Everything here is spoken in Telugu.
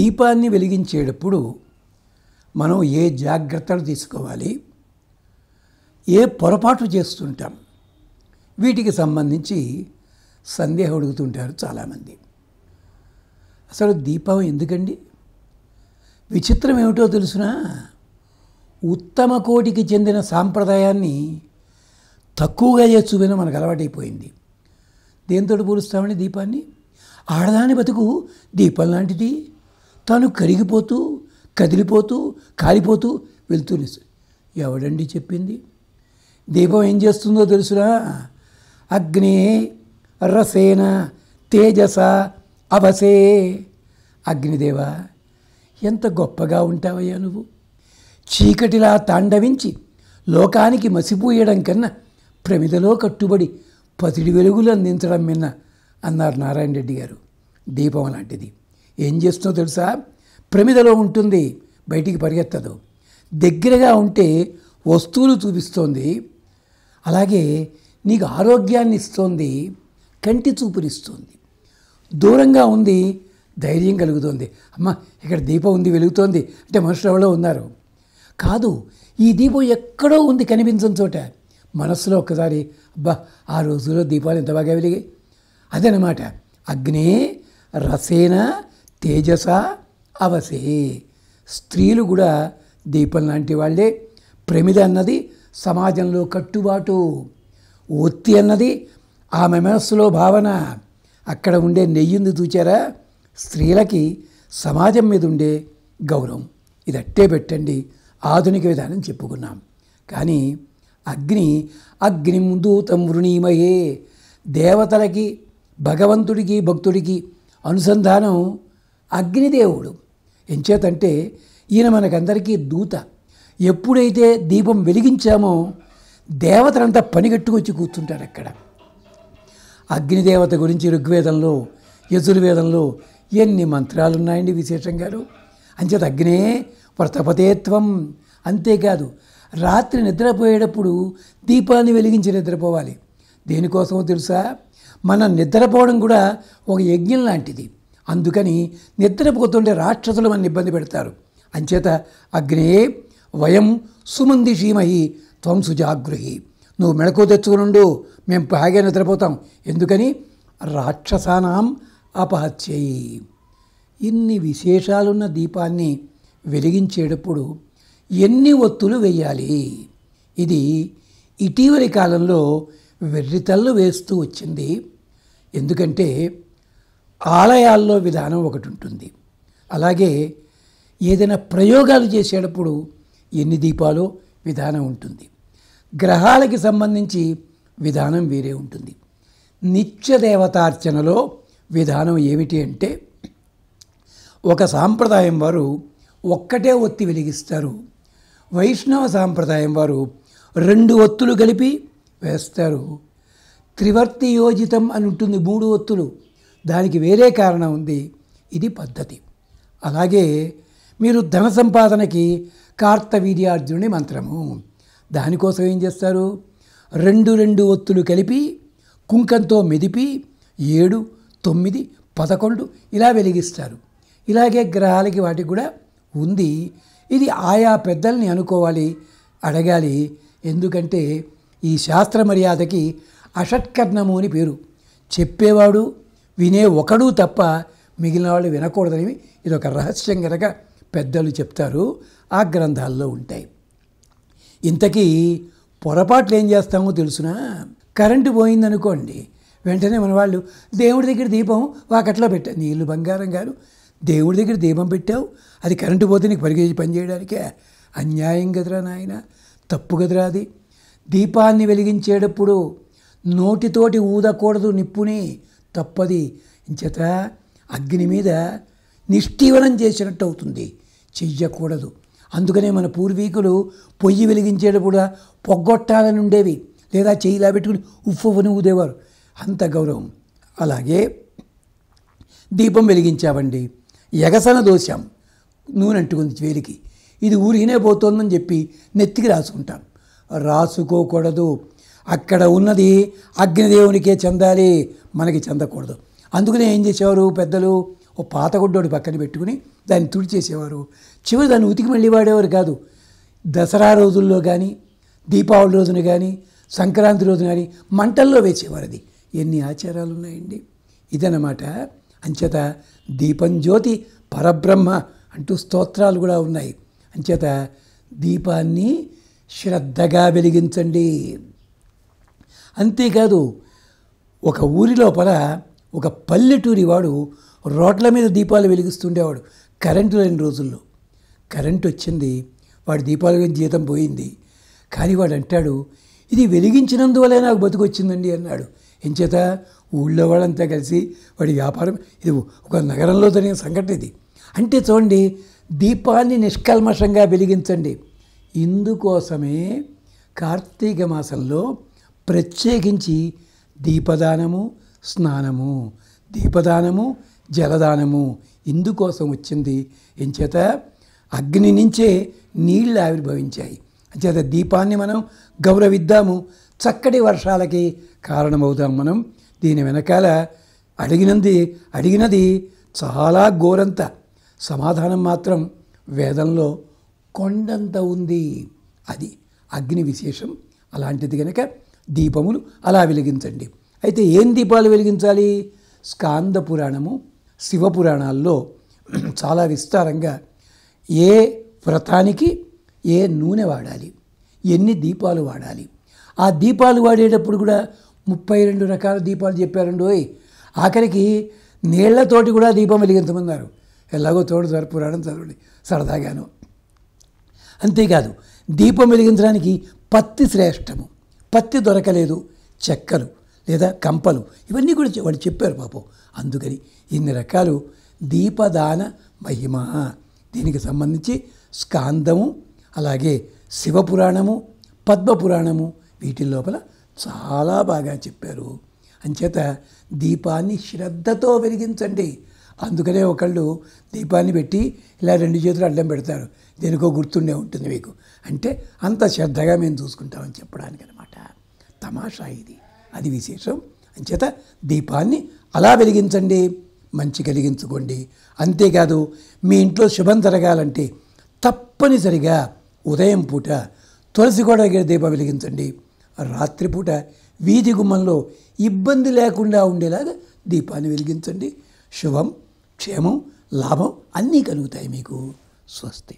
దీపాన్ని వెలిగించేటప్పుడు మనం ఏ జాగ్రత్తలు తీసుకోవాలి ఏ పొరపాటు చేస్తుంటాం వీటికి సంబంధించి సందేహం అడుగుతుంటారు చాలామంది అసలు దీపం ఎందుకండి విచిత్రం ఏమిటో తెలుసునా ఉత్తమ కోటికి చెందిన సాంప్రదాయాన్ని తక్కువగా అయ్యే చూపిన మనకు అలవాటైపోయింది దేంతో పోలుస్తామని దీపాన్ని ఆడదాని బతుకు దీపం లాంటిది తను కరిగిపోతూ కదిలిపోతూ కాలిపోతూ వెళ్తూనే ఎవడండి చెప్పింది దీపం ఏం చేస్తుందో తెలుసురా అగ్ని రసేన తేజస అవసే అగ్నిదేవ ఎంత గొప్పగా ఉంటావయ్యా నువ్వు చీకటిలా తాండవించి లోకానికి మసిపోయడం కన్నా ప్రమిదలో కట్టుబడి పసిడి వెలుగులు అందించడం మిన్న అన్నారు నారాయణ రెడ్డి గారు దీపం లాంటిది ఏం చేస్తుందో తెలుసా ప్రమిదలో ఉంటుంది బయటికి పరిగెత్తదు దగ్గరగా ఉంటే వస్తువులు చూపిస్తోంది అలాగే నీకు ఆరోగ్యాన్ని ఇస్తోంది కంటి చూపునిస్తుంది దూరంగా ఉంది ధైర్యం కలుగుతుంది అమ్మ ఇక్కడ దీపం ఉంది వెలుగుతోంది అంటే మనుషులు ఎవరో ఉన్నారు కాదు ఈ దీపం ఎక్కడో ఉంది కనిపించని చోట మనస్సులో ఒక్కసారి అబ్బా ఆ రోజుల్లో దీపాలు ఎంత బాగా వెలిగాయి అదనమాట అగ్నే రసేన తేజస అవసే స్త్రీలు కూడా దీపం లాంటి వాళ్ళే ప్రమిద అన్నది సమాజంలో కట్టుబాటు ఒత్తి అన్నది ఆమె మనస్సులో భావన అక్కడ ఉండే నెయ్యింది చూచారా స్త్రీలకి సమాజం మీద ఉండే గౌరవం ఇది అట్టే పెట్టండి ఆధునిక విధానం చెప్పుకున్నాం కానీ అగ్ని అగ్ని దూతం వృణీమయే దేవతలకి భగవంతుడికి భక్తుడికి అనుసంధానం అగ్నిదేవుడు ఎంచేతంటే ఈయన మనకందరికీ దూత ఎప్పుడైతే దీపం వెలిగించామో దేవతలంతా పనిగట్టుకొచ్చి కూర్చుంటారు అక్కడ అగ్నిదేవత గురించి ఋగ్వేదంలో యజుర్వేదంలో ఎన్ని మంత్రాలు ఉన్నాయండి విశేషంగా అంచేత అగ్నే వ్రతపతేత్వం అంతేకాదు రాత్రి నిద్రపోయేటప్పుడు దీపాన్ని వెలిగించి నిద్రపోవాలి దేనికోసమో తెలుసా మనం నిద్రపోవడం కూడా ఒక యజ్ఞం లాంటిది అందుకని నిద్రపోతుండే రాక్షసులు మన ఇబ్బంది పెడతారు అంచేత అగ్నే వయం సుమంది శీమహి త్వం సుజాగృహి నువ్వు మెళకు తెచ్చుకునుండు మేము హాగే నిద్రపోతాం ఎందుకని రాక్షసానాం అపహత్యయి ఇన్ని విశేషాలున్న దీపాన్ని వెలిగించేటప్పుడు ఎన్ని ఒత్తులు వేయాలి ఇది ఇటీవలి కాలంలో వెర్రితల్లు వేస్తూ వచ్చింది ఎందుకంటే ఆలయాల్లో విధానం ఒకటి ఉంటుంది అలాగే ఏదైనా ప్రయోగాలు చేసేటప్పుడు ఎన్ని దీపాలో విధానం ఉంటుంది గ్రహాలకి సంబంధించి విధానం వేరే ఉంటుంది నిత్య దేవతార్చనలో విధానం ఏమిటి అంటే ఒక సాంప్రదాయం వారు ఒక్కటే ఒత్తి వెలిగిస్తారు వైష్ణవ సాంప్రదాయం వారు రెండు ఒత్తులు కలిపి వేస్తారు త్రివర్తి యోజితం అని ఉంటుంది మూడు ఒత్తులు దానికి వేరే కారణం ఉంది ఇది పద్ధతి అలాగే మీరు ధన సంపాదనకి కార్తవీర్యార్జునుని మంత్రము దానికోసం ఏం చేస్తారు రెండు రెండు ఒత్తులు కలిపి కుంకంతో మెదిపి ఏడు తొమ్మిది పదకొండు ఇలా వెలిగిస్తారు ఇలాగే గ్రహాలకి వాటికి కూడా ఉంది ఇది ఆయా పెద్దల్ని అనుకోవాలి అడగాలి ఎందుకంటే ఈ శాస్త్ర మర్యాదకి అషట్కర్ణము అని పేరు చెప్పేవాడు వినే ఒకడు తప్ప మిగిలిన వాళ్ళు వినకూడదని ఇది ఒక రహస్యం కనుక పెద్దలు చెప్తారు ఆ గ్రంథాల్లో ఉంటాయి ఇంతకీ పొరపాట్లు ఏం చేస్తామో తెలుసునా కరెంటు పోయిందనుకోండి వెంటనే మన వాళ్ళు దేవుడి దగ్గర దీపం వాకట్లో పెట్టా నీళ్ళు బంగారం గారు దేవుడి దగ్గర దీపం పెట్టావు అది కరెంటు పోతే నీకు పరిగెత్తి పనిచేయడానికే అన్యాయం కదరా నాయన తప్పు కదరా అది దీపాన్ని వెలిగించేటప్పుడు నోటితోటి ఊదకూడదు నిప్పుని తప్పది ఇంచేత అగ్ని మీద నిష్ఠీవనం చేసినట్టు అవుతుంది చెయ్యకూడదు అందుకనే మన పూర్వీకులు పొయ్యి వెలిగించేటప్పుడు పొగ్గొట్టాలని ఉండేవి లేదా చెయ్యిలా పెట్టుకుని ఉప్పుని ఊదేవారు అంత గౌరవం అలాగే దీపం వెలిగించామండి ఎగసన దోశాం నూనె అంటుకుంది వేలికి ఇది ఊరినే పోతోందని చెప్పి నెత్తికి రాసుకుంటాం రాసుకోకూడదు అక్కడ ఉన్నది అగ్నిదేవునికే చెందాలి మనకి చెందకూడదు అందుకనే ఏం చేసేవారు పెద్దలు ఓ పాతగుడ్డోడి పక్కన పెట్టుకుని దాన్ని తుడిచేసేవారు చివరి దాన్ని ఉతికి మళ్ళీ వాడేవారు కాదు దసరా రోజుల్లో కానీ దీపావళి రోజున కానీ సంక్రాంతి రోజున కానీ మంటల్లో వేసేవారు అది ఎన్ని ఆచారాలు ఉన్నాయండి ఇదన్నమాట అంచేత దీపం జ్యోతి పరబ్రహ్మ అంటూ స్తోత్రాలు కూడా ఉన్నాయి అంచేత దీపాన్ని శ్రద్ధగా వెలిగించండి అంతేకాదు ఒక ఊరి లోపల ఒక పల్లెటూరి వాడు రోడ్ల మీద దీపాలు వెలిగిస్తుండేవాడు కరెంటు లేని రోజుల్లో కరెంట్ వచ్చింది వాడు దీపాలు జీతం పోయింది కానీ వాడు అంటాడు ఇది వెలిగించినందువలే నాకు బతుకు వచ్చిందండి అన్నాడు ఎంచేత ఊళ్ళో వాళ్ళంతా కలిసి వాడి వ్యాపారం ఇది ఒక నగరంలో జరిగిన సంఘటన ఇది అంటే చూడండి దీపాన్ని నిష్కల్మషంగా వెలిగించండి ఇందుకోసమే కార్తీక మాసంలో ప్రత్యేకించి దీపదానము స్నానము దీపదానము జలదానము ఇందుకోసం వచ్చింది ఎంచేత అగ్ని నుంచే నీళ్లు ఆవిర్భవించాయి అంచేత దీపాన్ని మనం గౌరవిద్దాము చక్కటి వర్షాలకి కారణమవుదాం మనం దీని వెనకాల అడిగినది అడిగినది చాలా ఘోరంత సమాధానం మాత్రం వేదంలో కొండంత ఉంది అది అగ్ని విశేషం అలాంటిది కనుక దీపములు అలా వెలిగించండి అయితే ఏం దీపాలు వెలిగించాలి స్కాంద పురాణము శివపురాణాల్లో చాలా విస్తారంగా ఏ వ్రతానికి ఏ నూనె వాడాలి ఎన్ని దీపాలు వాడాలి ఆ దీపాలు వాడేటప్పుడు కూడా ముప్పై రెండు రకాల దీపాలు చెప్పారండి ఓయ్ ఆఖరికి నీళ్లతోటి కూడా దీపం వెలిగించమన్నారు ఎలాగో తోడు సార్ పురాణం చదవండి సరదాగాను అంతేకాదు దీపం వెలిగించడానికి పత్తి శ్రేష్టము పత్తి దొరకలేదు చెక్కలు లేదా కంపలు ఇవన్నీ కూడా వాళ్ళు చెప్పారు పాపం అందుకని ఇన్ని రకాలు దీపదాన మహిమ దీనికి సంబంధించి స్కాందము అలాగే శివపురాణము పద్మపురాణము వీటి లోపల చాలా బాగా చెప్పారు అంచేత దీపాన్ని శ్రద్ధతో వెలిగించండి అందుకనే ఒకళ్ళు దీపాన్ని పెట్టి ఇలా రెండు చేతులు అడ్డం పెడతారు దేనికో గుర్తుండే ఉంటుంది మీకు అంటే అంత శ్రద్ధగా మేము చూసుకుంటామని చెప్పడానికి అనమాట తమాషా ఇది అది విశేషం అంచేత దీపాన్ని అలా వెలిగించండి మంచి కలిగించుకోండి అంతేకాదు మీ ఇంట్లో శుభం జరగాలంటే తప్పనిసరిగా ఉదయం పూట తులసి గోడ దగ్గర దీపం వెలిగించండి రాత్రిపూట వీధి గుమ్మంలో ఇబ్బంది లేకుండా ఉండేలాగా దీపాన్ని వెలిగించండి శుభం క్షేమం లాభం అన్నీ కలుగుతాయి మీకు స్వస్తి